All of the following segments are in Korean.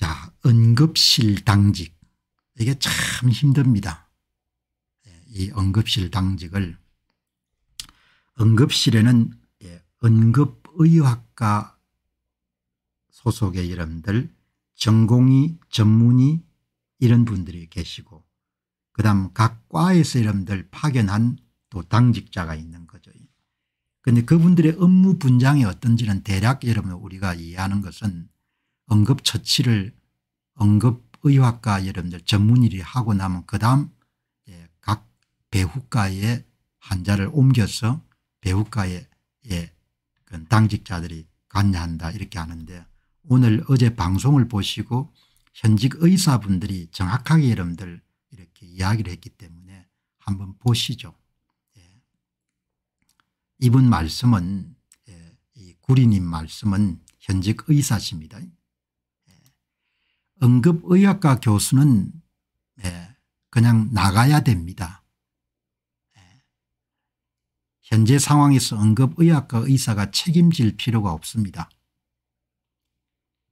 자 응급실 당직 이게 참 힘듭니다. 예, 이 응급실 당직을 응급실에는 예, 응급의학과 소속의 여러분들 전공이 전문이 이런 분들이 계시고 그 다음 각 과에서 여러분들 파견한 또 당직자가 있는 거죠. 그런데 그분들의 업무 분장이 어떤지는 대략 여러분 우리가 이해하는 것은 응급처치를 응급의학과 여러분들 전문의들 하고 나면 그 다음 예, 각 배후과에 환자를 옮겨서 배후과에 예, 당직자들이 관여한다 이렇게 하는데 오늘 어제 방송을 보시고 현직 의사분들이 정확하게 여러분들 이렇게 이야기를 했기 때문에 한번 보시죠. 예. 이분 말씀은 예, 이 구리님 말씀은 현직 의사십니다. 응급의학과 교수는 네, 그냥 나가야 됩니다. 네. 현재 상황에서 응급의학과 의사가 책임질 필요가 없습니다.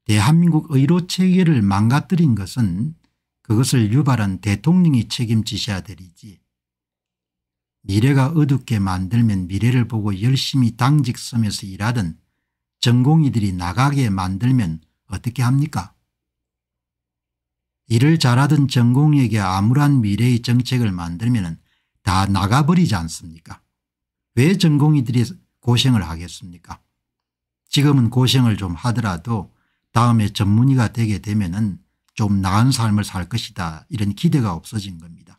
대한민국 의료체계를 망가뜨린 것은 그것을 유발한 대통령이 책임지셔야 되리지 미래가 어둡게 만들면 미래를 보고 열심히 당직 서면서 일하던 전공의들이 나가게 만들면 어떻게 합니까? 일을 잘하던 전공에게 암울한 미래의 정책을 만들면 다 나가버리지 않습니까 왜 전공이들이 고생을 하겠습니까 지금은 고생을 좀 하더라도 다음에 전문의가 되게 되면 은좀 나은 삶을 살 것이다 이런 기대가 없어진 겁니다.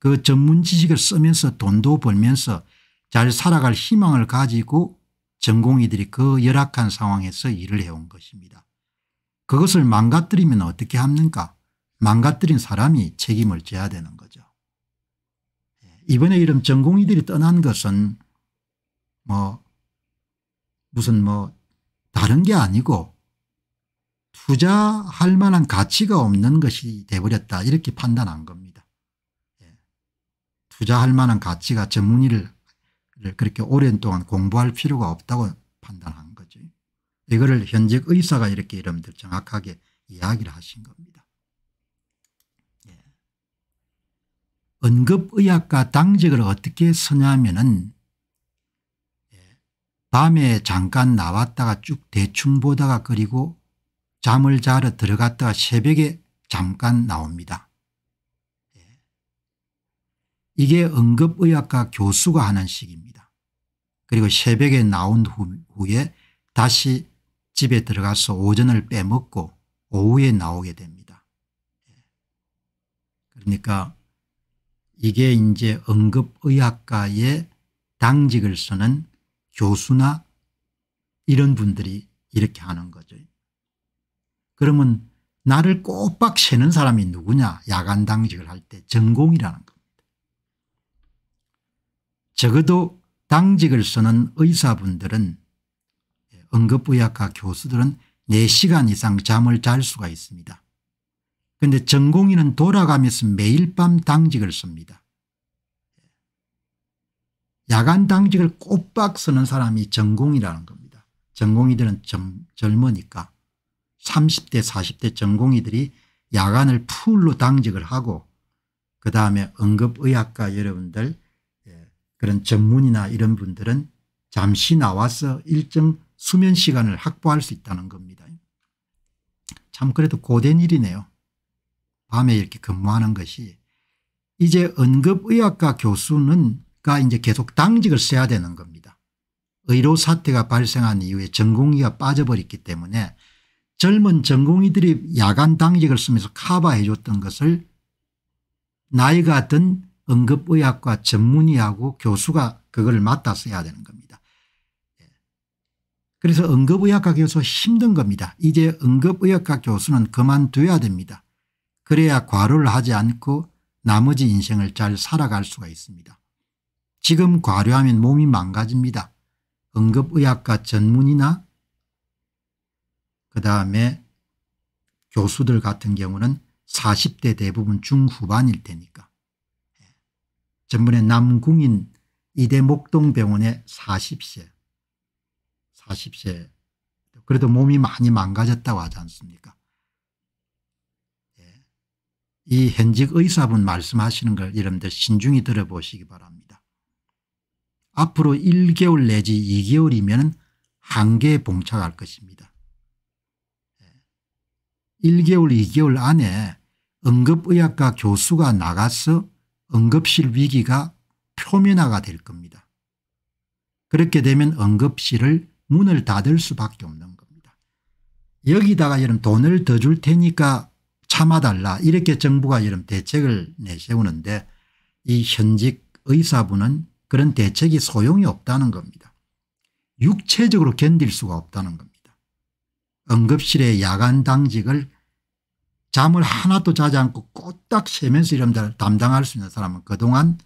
그 전문 지식을 쓰면서 돈도 벌면서 잘 살아갈 희망을 가지고 전공이들이그 열악한 상황에서 일을 해온 것입니다. 그것을 망가뜨리면 어떻게 합니까 망가뜨린 사람이 책임을 져야 되는 거죠. 예, 이번에 이런 전공의들이 떠난 것은 뭐 무슨 뭐 다른 게 아니고 투자할 만한 가치가 없는 것이 돼버렸다 이렇게 판단한 겁니다. 예, 투자할 만한 가치가 전문의를 그렇게 오랜 동안 공부할 필요가 없다고 판단한 이거를 현직 의사가 이렇게 여러분들 정확하게 이야기를 하신 겁니다. 예. 응급의학과 당직을 어떻게 서냐면 은 예. 밤에 잠깐 나왔다가 쭉 대충 보다가 그리고 잠을 자러 들어갔다가 새벽에 잠깐 나옵니다. 예. 이게 응급의학과 교수가 하는 식입니다. 그리고 새벽에 나온 후, 후에 다시 집에 들어가서 오전을 빼먹고 오후에 나오게 됩니다. 예. 그러니까 이게 이제 응급의학과의 당직을 쓰는 교수나 이런 분들이 이렇게 하는 거죠. 그러면 나를 꼬박 세는 사람이 누구냐 야간 당직을 할 때 전공이라는 겁니다. 적어도 당직을 쓰는 의사분들은 응급의학과 교수들은 4시간 이상 잠을 잘 수가 있습니다. 그런데 전공의는 돌아가면서 매일 밤 당직을 씁니다. 야간 당직을 꼬박 쓰는 사람이 전공이라는 겁니다. 전공의들은 젊, 젊으니까 30대 40대 전공의들이 야간을 풀로 당직을 하고 그 다음에 응급의학과 여러분들 예, 그런 전문이나 이런 분들은 잠시 나와서 일정 수면 시간을 확보할 수 있다는 겁니다. 참 그래도 고된 일이네요. 밤에 이렇게 근무하는 것이 이제 언급의학과 교수는 가 이제 계속 당직을 써야 되는 겁니다. 의료 사태가 발생한 이후에 전공의가 빠져버렸기 때문에 젊은 전공의들이 야간 당직을 쓰면서 카바해 줬던 것을 나이가 든 응급의학과 전문의하고 교수가 그걸 맡아 써야 되는 겁니다. 그래서 응급의학과 교수 힘든 겁니다. 이제 응급의학과 교수는 그만둬야 됩니다. 그래야 과로를 하지 않고 나머지 인생을 잘 살아갈 수가 있습니다. 지금 과료하면 몸이 망가집니다. 응급의학과 전문이나 그다음에 교수들 같은 경우는 40대 대부분 중후반일 테니까. 전번에 남궁인 이대 목동병원의 40세 80세 그래도 몸이 많이 망가졌다고 하지 않습니까 예. 이 현직 의사분 말씀하시는 걸 여러분들 신중히 들어보시기 바랍니다. 앞으로 1개월 내지 2개월이면 한계에 봉착할 것입니다. 1개월 예. 2개월 안에 응급의학과 교수가 나가서 응급실 위기가 표면화가 될 겁니다. 그렇게 되면 응급실을 문을 닫을 수밖에 없는 겁니다. 여기다가 이런 돈을 더 줄 테니까 참아달라 이렇게 정부가 이런 대책을 내세우는데 이 현직 의사분은 그런 대책이 소용이 없다는 겁니다. 육체적으로 견딜 수가 없다는 겁니다. 응급실의 야간 당직을 잠을 하나도 자지 않고 꼬딱 새면서 이런 담당할 수 있는 사람은 그동안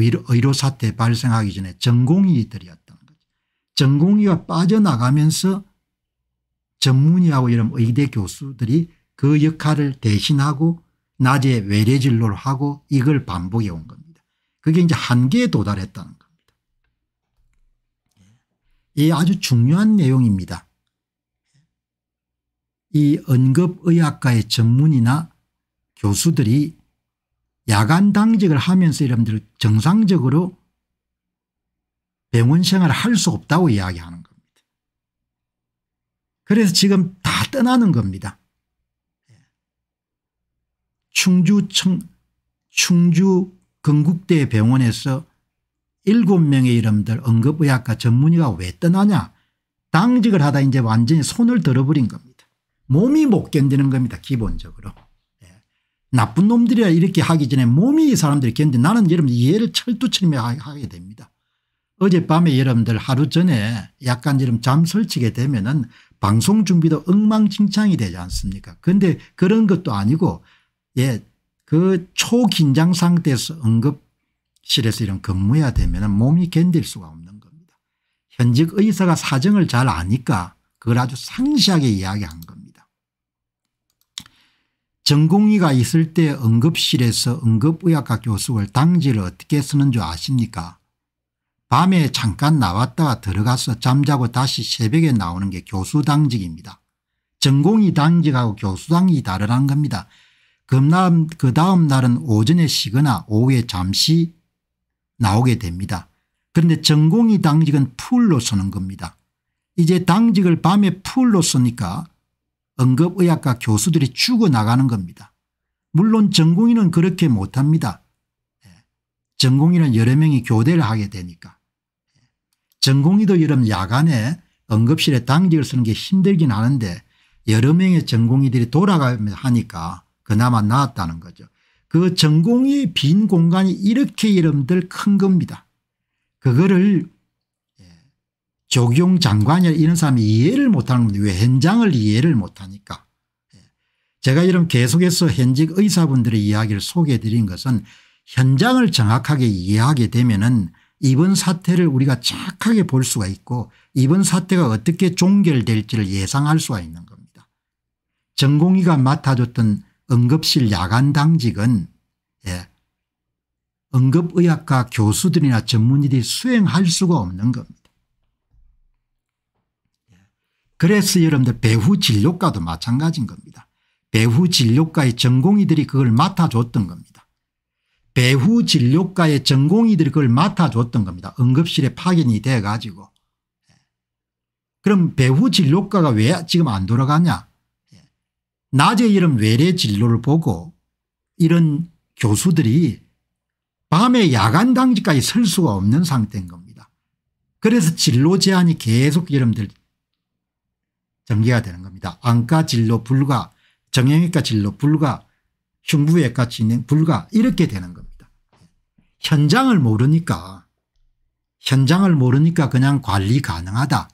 의료 사태 발생하기 전에 전공의들이었던 거죠. 전공의가 빠져나가면서 전문의하고 이런 의대 교수들이 그 역할을 대신하고 낮에 외래진로를 하고 이걸 반복해 온 겁니다. 그게 이제 한계에 도달했다는 겁니다. 예. 이 아주 중요한 내용입니다. 이 언급의학과의 전문이나 교수들이 야간 당직을 하면서 여러분들 정상적으로 병원 생활을 할 수 없다고 이야기하는 겁니다. 그래서 지금 다 떠나는 겁니다. 충주 청, 충주 건국대 병원에서 7명의 이름들 응급의학과 전문의가 왜 떠나냐 당직을 하다 이제 완전히 손을 들어버린 겁니다. 몸이 못 견디는 겁니다 기본적으로. 나쁜 놈들이야 이렇게 하기 전에 몸이 사람들이 견데 나는 여러분 이해를 철두철미 하게 됩니다. 어젯밤에 여러분들 하루 전에 약간 여러분 잠 설치게 되면은 방송 준비도 엉망진창이 되지 않습니까 그런데 그런 것도 아니고 예, 그 초긴장 상태에서 응급실에서 이런 근무해야 되면 은 몸이 견딜 수가 없는 겁니다. 현직 의사가 사정을 잘 아니까 그걸 아주 상시하게 이야기한 겁니다. 전공의가 있을 때 응급실에서 응급의학과 교수를 당지를 어떻게 쓰는 줄 아십니까 밤에 잠깐 나왔다가 들어가서 잠자고 다시 새벽에 나오는 게 교수 당직입니다. 전공의 당직하고 교수 당직이 다르다는 겁니다. 그 다음 날은 오전에 쉬거나 오후에 잠시 나오게 됩니다. 그런데 전공의 당직은 풀로 쓰는 겁니다. 이제 당직을 밤에 풀로 쓰니까 응급의학과 교수들이 죽어나가는 겁니다. 물론 전공의는 그렇게 못합니다. 예. 전공의는 여러 명이 교대를 하게 되니까. 예. 전공의도 여름 야간에 응급실에 당직을 쓰는 게 힘들긴 하는데 여러 명의 전공의들이 돌아가면 하니까 그나마 나았다는 거죠. 그 전공의 빈 공간이 이렇게 여름들큰 겁니다. 그거를 조경 장관이나 이런 사람이 이해를 못하는 건데 왜 현장을 이해를 못하니까. 예. 제가 이런 계속해서 현직 의사분들의 이야기를 소개해 드린 것은 현장을 정확하게 이해하게 되면 은 이번 사태를 우리가 착하게 볼 수가 있고 이번 사태가 어떻게 종결될지를 예상할 수가 있는 겁니다. 전공의가 맡아줬던 응급실 야간 당직은 예. 응급의학과 교수들이나 전문의들이 수행할 수가 없는 겁니다. 그래서 여러분들 배후 진료과도 마찬가지인 겁니다. 배후 진료과의 전공의들이 그걸 맡아줬던 겁니다. 배후 진료과의 전공의들이 그걸 맡아줬던 겁니다. 응급실에 파견이 돼 가지고. 예. 그럼 배후 진료과가 왜 지금 안 돌아가냐 예. 낮에 이런 외래 진로를 보고 이런 교수들이 밤에 야간 당직까지 설 수가 없는 상태인 겁니다. 그래서 진로 제한이 계속 여러분들 전개가 되는 겁니다. 안과 진로 불가 정형외과 진로 불가 흉부외과 진행 불가 이렇게 되는 겁니다. 현장을 모르니까 현장을 모르니까 그냥 관리 가능하다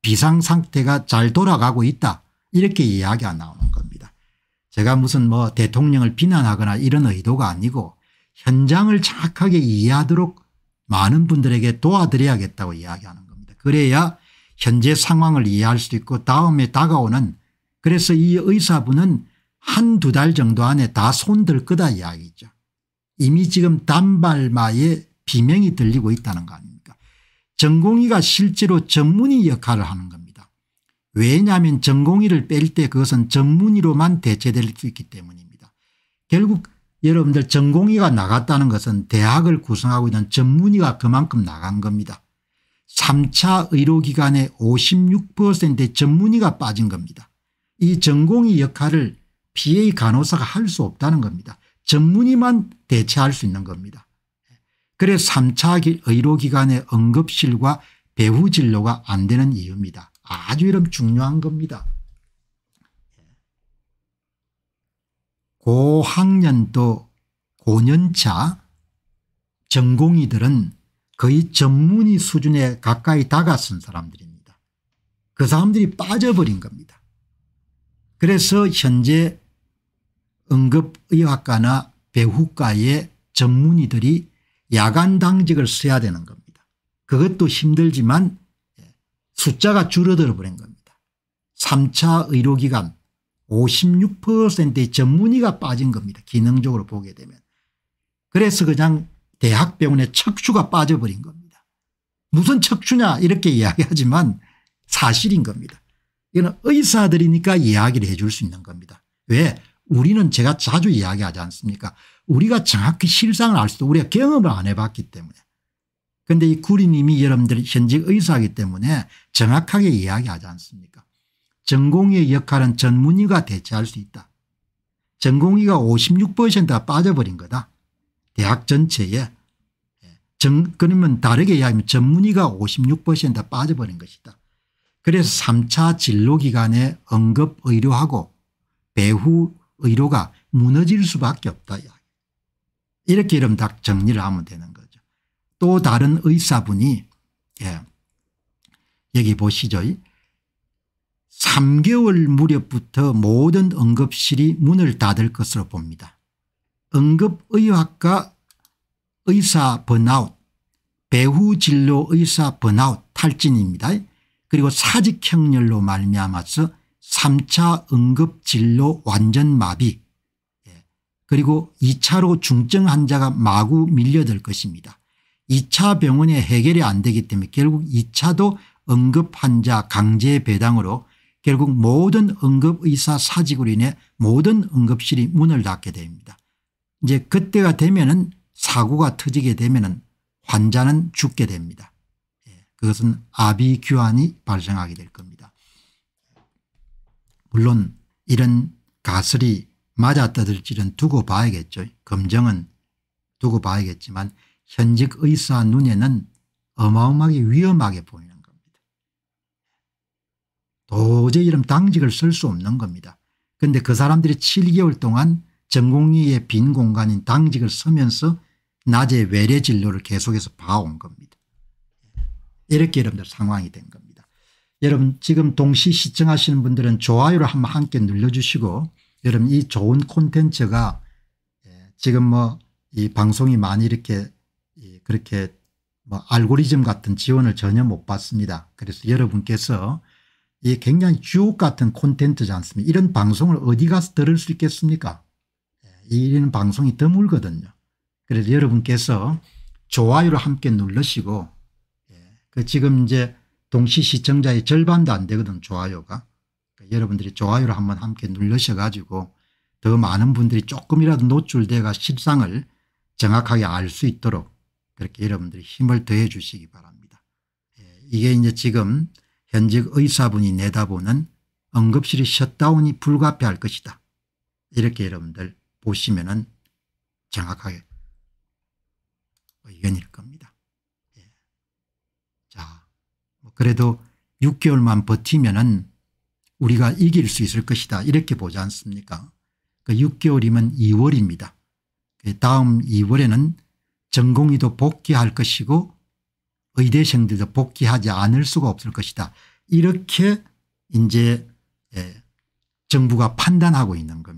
비상상태가 잘 돌아가고 있다 이렇게 이야기가 나오는 겁니다. 제가 무슨 뭐 대통령을 비난하거나 이런 의도가 아니고 현장을 정확하게 이해하도록 많은 분들에게 도와드려야겠다고 이야기하는 겁니다. 그래야 현재 상황을 이해할 수도 있고 다음에 다가오는 그래서 이 의사분은 한두 달 정도 안에 다 손들 거다 이야기죠. 이미 지금 단발마의 비명이 들리고 있다는 거 아닙니까 전공의가 실제로 전문의 역할을 하는 겁니다. 왜냐하면 전공의를 뺄 때 그것은 전문의로만 대체될 수 있기 때문입니다. 결국 여러분들 전공의가 나갔다는 것은 대학을 구성하고 있는 전문의가 그만큼 나간 겁니다. 3차 의료기관의 56% 전문의가 빠진 겁니다. 이 전공의 역할을 PA 간호사가 할 수 없다는 겁니다. 전문의만 대체할 수 있는 겁니다. 그래 서 3차 의료기관의 응급실과 배후진료가 안 되는 이유입니다. 아주 이런 중요한 겁니다. 고학년도 고년차 전공의들은 거의 전문의 수준에 가까이 다가선 사람들입니다. 그 사람들이 빠져버린 겁니다. 그래서 현재 응급의학과나 배후과의 전문의들이 야간 당직을 써야 되는 겁니다. 그것도 힘들지만 예, 숫자가 줄어들어 버린 겁니다. 3차 의료기관 56%의 전문의가 빠진 겁니다. 기능적으로 보게 되면. 그래서 그냥 대학병원에 척추가 빠져버린 겁니다. 무슨 척추냐 이렇게 이야기하지만 사실인 겁니다. 이거는 의사들이니까 이야기를 해줄 수 있는 겁니다. 왜 우리는 제가 자주 이야기하지 않습니까 우리가 정확히 실상을 알 수도 우리가 경험을 안 해봤기 때문에 그런데 이 구리님이 여러분들이 현직 의사이기 때문에 정확하게 이야기하지 않습니까 전공의 역할은 전문의가 대체할 수 있다. 전공의가 56%가 빠져버린 거다. 대학 전체에 예, 정, 그러면 다르게 이야기하면 전문의가 56% 빠져버린 것이다. 그래서 3차 진로기간에 응급의료하고 배후의료가 무너질 수밖에 없다. 이렇게 이름 딱 정리를 하면 되는 거죠. 또 다른 의사분이 예. 여기 보시죠. 3개월 무렵부터 모든 응급실이 문을 닫을 것으로 봅니다. 응급의학과 의사 번아웃 배후진료 의사 번아웃 탈진입니다. 그리고 사직형렬로 말미암아서 3차 응급진료 완전마비 예, 그리고 2차로 중증 환자가 마구 밀려들 것입니다. 2차 병원에 해결이 안 되기 때문에 결국 2차도 응급환자 강제 배당으로 결국 모든 응급의사 사직으로 인해 모든 응급실이 문을 닫게 됩니다. 이제 그때가 되면은 사고가 터지게 되면은 환자는 죽게 됩니다. 예, 그것은 아비규환이 발생하게 될 겁니다. 물론 이런 가설이 맞았다들지는 두고 봐야겠죠. 검증은 두고 봐야겠지만 현직 의사 눈에는 어마어마하게 위험하게 보이는 겁니다. 도저히 이런 당직을 쓸 수 없는 겁니다. 그런데 그 사람들이 7개월 동안 전공리의 빈 공간인 당직을 서면서 낮에 외래 진료를 계속해서 봐온 겁니다. 이렇게 여러분들 상황이 된 겁니다. 여러분 지금 동시 시청하시는 분들은 좋아요를 한번 함께 눌러주시고 여러분 이 좋은 콘텐츠가 예, 지금 뭐 이 방송이 많이 이렇게 그렇게 뭐 알고리즘 같은 지원을 전혀 못 받습니다. 그래서 여러분께서 이 굉장히 주옥 같은 콘텐츠지 않습니까 이런 방송을 어디 가서 들을 수 있겠습니까 이런 방송이 드물거든요. 그래서 여러분께서 좋아요를 함께 눌러시고 예. 그 지금 이제 동시 시청자의 절반도 안 되거든 좋아요가. 그러니까 여러분들이 좋아요를 한번 함께 눌러셔 가지고 더 많은 분들이 조금이라도 노출돼가 실상을 정확하게 알 수 있도록 그렇게 여러분들이 힘을 더해 주시기 바랍니다. 예. 이게 이제 지금 현직 의사분이 내다보는 응급실의 셧다운이 불가피할 것이다. 이렇게 여러분들 보시면은 정확하게 의견일 겁니다. 예. 자, 뭐 그래도 6개월만 버티면은 우리가 이길 수 있을 것이다 이렇게 보지 않습니까? 그 6개월이면 2월입니다. 그 다음 2월에는 전공의도 복귀할 것이고 의대생들도 복귀하지 않을 수가 없을 것이다. 이렇게 이제 예, 정부가 판단하고 있는 겁니다.